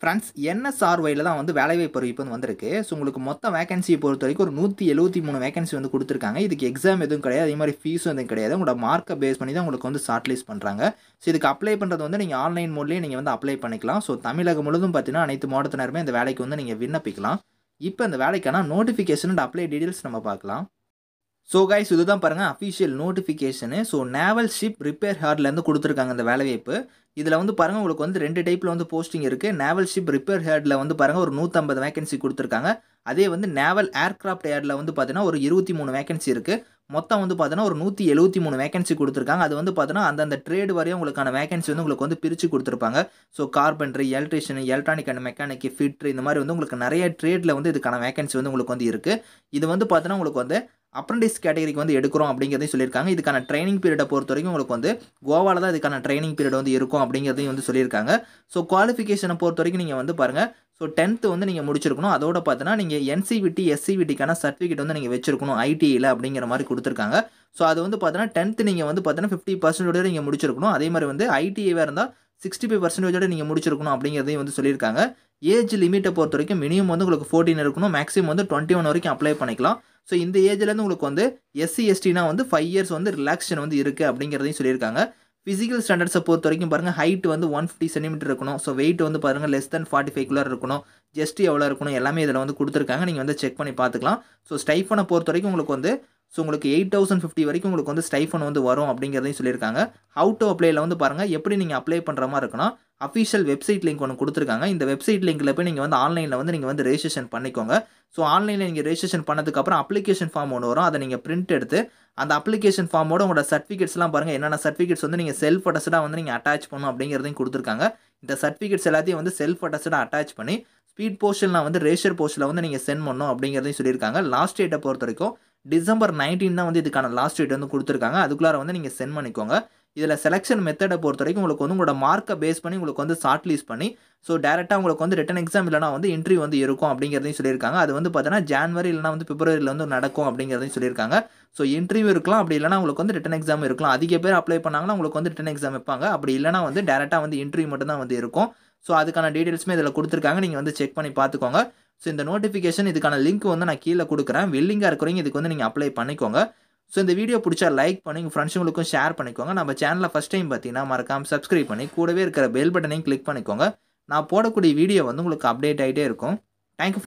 friends என்எஸ்ஆர்ஒயில் தான் வந்து வேலைவாய்ப்பு அறிவிப்பு வந்து வந்திருக்கு ஸோ உங்களுக்கு மொத்த வேகன்சியை பொறுத்த வரைக்கும் ஒரு நூற்றி எழுபத்தி மூணு வேகன்சி வந்து கொடுத்துருக்காங்க இதுக்கு எக்ஸாம் எதுவும் கிடையாது அதே மாதிரி ஃபீஸும் எதுவும் கிடையாது உங்களோட மார்க்கை பேஸ் பண்ணி தான் உங்களுக்கு வந்து ஷார்ட் லிஸ்ட் பண்ணுறாங்க ஸோ இதுக்கு அப்ளை பண்ணுறது வந்து நீங்கள் ஆன்லைன் மோட்லேயே நீங்கள் வந்து அப்ளை பண்ணிக்கலாம் ஸோ தமிழகம் முழுவதும் பார்த்தீங்கன்னா அனைத்து மாவட்டத்தினருமே இந்த வேலைக்கு வந்து நீங்கள் விண்ணப்பிக்கலாம் இப்போ இந்த வேலைக்கான நோட்டிஃபிகேஷன் அண்ட் அப்ளை டீட்டெயில்ஸ் நம்ம பார்க்கலாம் ஸோ கைஸ் இதுதான் பாருங்கள் official notification so naval ship repair ஹேர்ட்லேருந்து கொடுத்துருக்காங்க அந்த வேலைவாய்ப்பு இதில் வந்து பாருங்கள் உங்களுக்கு வந்து ரெண்டு டைப்பில் வந்து போஸ்டிங் இருக்குது நேவல் ஷிப் ரிப்பேர் ஹேர்டில் வந்து பாருங்கள் ஒரு நூற்றம்பது வேகன்சி கொடுத்துருக்காங்க அதே வந்து நேவல் ஏர்க்ராஃப்ட் ஹேர்டில் வந்து பார்த்தீங்கன்னா ஒரு இருபத்தி மூணு வேகன்சி இருக்குது மொத்தம் வந்து பார்த்தீங்கன்னா ஒரு நூற்றி எழுபத்தி மூணு வேகன்சி கொடுத்துருக்காங்க அது வந்து பார்த்தீங்கன்னா அந்தந்த ட்ரேடு வரையும் உங்களுக்கான வேகன்சி வந்து உங்களுக்கு வந்து பிரித்து கொடுத்துருப்பாங்க so carpentry electrician electronic and mechanic fitter இந்த மாதிரி வந்து உங்களுக்கு நிறைய ட்ரேடில் வந்து இதுக்கான வேகன்சி வந்து உங்களுக்கு வந்து இருக்குது இது வந்து பார்த்தீங்கன்னா உங்களுக்கு வந்து அப்ரண்டிஸ் கேட்டகரிக்கு வந்து எடுக்கிறோம் அப்படிங்கிறதையும் சொல்லியிருக்காங்க இதுக்கான ட்ரைனிங் பீரியடை பொறுத்த வரைக்கும் உங்களுக்கு வந்து கோவாவில் தான் இதுக்கான ட்ரைனிங் பீரியட் வந்து இருக்கும் அப்படிங்கிறதையும் வந்து சொல்லியிருக்காங்க ஸோ குவாலிஃபிகேஷனை பொறுத்த வரைக்கும் நீங்கள் வந்து பாருங்கள் ஸோ டென்த்து வந்து நீங்கள் முடிச்சிருக்கணும் அதோட பார்த்தீங்கன்னா நீங்கள் என்சிவிடி எஸ்சிவிடிக்கான e e சர்டிஃபிகேட் வந்து நீங்கள் வச்சிருக்கணும் ஐடிஐயில் e அப்படிங்கிற மாதிரி கொடுத்துருக்காங்க ஸோ அது வந்து பார்த்தீங்கன்னா டென்த்து நீங்கள் வந்து பார்த்தீங்கன்னா ஃபிஃப்டி பர்சன்டோட நீங்கள் முடிச்சிருக்கணும் அதே மாதிரி வந்து ஐடிஐவாக இருந்தால் சிக்ஸ்டி ஃபைவ் பர்சன்டேஜோட நீங்கள் முடிச்சிருக்கணும் அப்படிங்கிறதையும் வந்து சொல்லியிருக்காங்க ஏஜ் லிமிட்டை பொறுத்த வரைக்கும் மினிமம் வந்து உங்களுக்கு ஃபோர்டீன் இருக்கணும் மேக்ஸிமம் வந்து டுவெண்ட்டி ஒன் வரைக்கும் அப்ளை பண்ணிக்கலாம் ஸோ இந்த ஏஜ்லேருந்து உங்களுக்கு வந்து எஸ்சி எஸ்டினா வந்து ஃபைவ் இயர்ஸ் வந்து ரிலாக்ஸேஷன் வந்து இருக்குது அப்படிங்கிறதையும் சொல்லியிருக்காங்க ஃபிசிக்கல் ஸ்டாண்டர்ட்ஸை பொறுத்த வரைக்கும் பாருங்கள் ஹைட் வந்து ஒன் ஃபிஃப்டி சென்டிமீட்டர் இருக்கணும் ஸோ வெயிட் வந்து பாருங்கள் லெஸ் தென் ஃபார்ட்டி ஃபைவ் ஃபைவ்குள்ளே இருக்கணும் ஜஸ்ட் எவ்வளோ இருக்கணும் எல்லாமே இதில் வந்து கொடுத்துருக்காங்க நீங்கள் வந்து செக் பண்ணி பார்த்துக்கலாம் ஸோ ஸ்டைஃபனை பொறுத்த வரைக்கும் உங்களுக்கு வந்து ஸோ உங்களுக்கு எயிட் தௌசண்ட் ஃபிஃப்டி வரைக்கும் உங்களுக்கு வந்து ஸ்டைஃபன் வந்து வரும் அப்படிங்கிறதையும் சொல்லியிருக்காங்க ஹவு டு அப்ளைல வந்து பாருங்கள் எப்படி நீங்கள் அப்ளை பண்ணுற மாதிரி இருக்குன்னா அஃபிஷியல் வெப்சைட் லிங்க் ஒன்று கொடுத்துருக்காங்க இந்த வெப்சைட் லிங்கில் போய் நீங்கள் வந்து ஆன்லைனில் வந்து நீங்கள் வந்து ரெஜிஸ்ட்ரேஷன் பண்ணிக்கோங்க ஸோ ஆன்லைனில் நீங்கள் ரெஜிஸ்ட்ரேஷன் பண்ணதுக்கப்புறம் அப்ளிகேஷன் ஃபார்ம் ஒன்று வரும் அதை நீங்கள் பிரிண்ட் எடுத்து அந்த அப்ளிகேஷன் ஃபார்மோட உங்களோட சர்டிஃபிகேட்ஸ்லாம் பாருங்கள் என்னென்ன சர்டிஃபிகேட்ஸ் வந்து நீங்கள் செல்ஃப் அட்டஸ்டாக வந்து நீங்கள் அட்டாச் பண்ணணும் அப்படிங்கிறதையும் கொடுத்துருக்காங்க இந்த சர்டிஃபிகேட்ஸ் எல்லாத்தையும் வந்து செல்ஃப் அட்டஸ்டாக அட்டாச் பண்ணி ஸ்பீட் போஸ்டில் நான் வந்து ரேஷர் போஸ்ட்டில் வந்து நீங்கள் சென்ட் பண்ணணும் அப்படிங்கிறதையும் சொல்லியிருக்காங்க லாஸ்ட் டேட்டை பொறுத்த வரைக்கும் டிசம்பர் நைன்டீன் தான் வந்து இதுக்கான லாஸ்ட் டேட் வந்து கொடுத்துருக்காங்க அதுக்குள்ளார வந்து நீங்கள் சென்ட் பண்ணிக்கோங்க இதில் செலெக்ஷன் மெத்தடை பொறுத்த வரைக்கும் உங்களுக்கு வந்து உங்களோட மார்க்கை பேஸ் பண்ணி உங்களுக்கு வந்து ஷார்ட் லிஸ்ட் பண்ணி ஸோ டேரெக்டாக உங்களுக்கு வந்து ரிட்டன் எக்ஸாம் இல்லைனா வந்து இன்ட்ரி வந்து இருக்கும் அப்படிங்கிறதையும் சொல்லியிருக்காங்க அது வந்து பார்த்தீங்கன்னா ஜான்வரி இல்லைனா வந்து பிப்ரவரியில் வந்து நடக்கும் அப்படிங்கிறதையும் சொல்லியிருக்காங்க ஸோ இன்டர்வியூ இருக்கலாம் அப்படி இல்லைனா உங்களுக்கு வந்து ரிட்டன் எக்ஸாம் இருக்கலாம் அதிக பேர் அப்ளை பண்ணாங்கன்னா உங்களுக்கு வந்து ரிட்டன் எக்ஸாம் வைப்பாங்க அப்படி இல்லைனா வந்து டேரெக்டாக வந்து இன்டர்வியூ மட்டும் தான் வந்து இருக்கும் ஸோ அதுக்கான டீட்டெயில்ஸுமே இதில் கொடுத்துருக்காங்க நீங்கள் வந்து செக் பண்ணி பார்த்துக்கோங்க ஸோ இந்த நோட்டிஃபிகேஷன் இதுக்கான லிங்க் வந்து நான் கீழே கொடுக்குறேன் வில்லிங்காக இருக்கிறவங்க இதுக்கு வந்து நீங்கள் அப்ளை பண்ணிக்கோங்க ஸோ இந்த வீடியோ பிடிச்சா லைக் பண்ணி உங்கள் ஃப்ரெண்ட்ஸுங்களுக்கும் ஷேர் பண்ணிக்கோங்க நம்ம சேனலில் ஃபஸ்ட் டைம் பார்த்தீங்கன்னா மறக்காமல் சப்ஸ்கிரைப் பண்ணி கூடவே இருக்கிற பெல் பட்டனையும் கிளிக் பண்ணிக்கோங்க நான் போடக்கூடிய வீடியோ வந்து உங்களுக்கு அப்டேட் ஆகிட்டே இருக்கும் தேங்க்யூ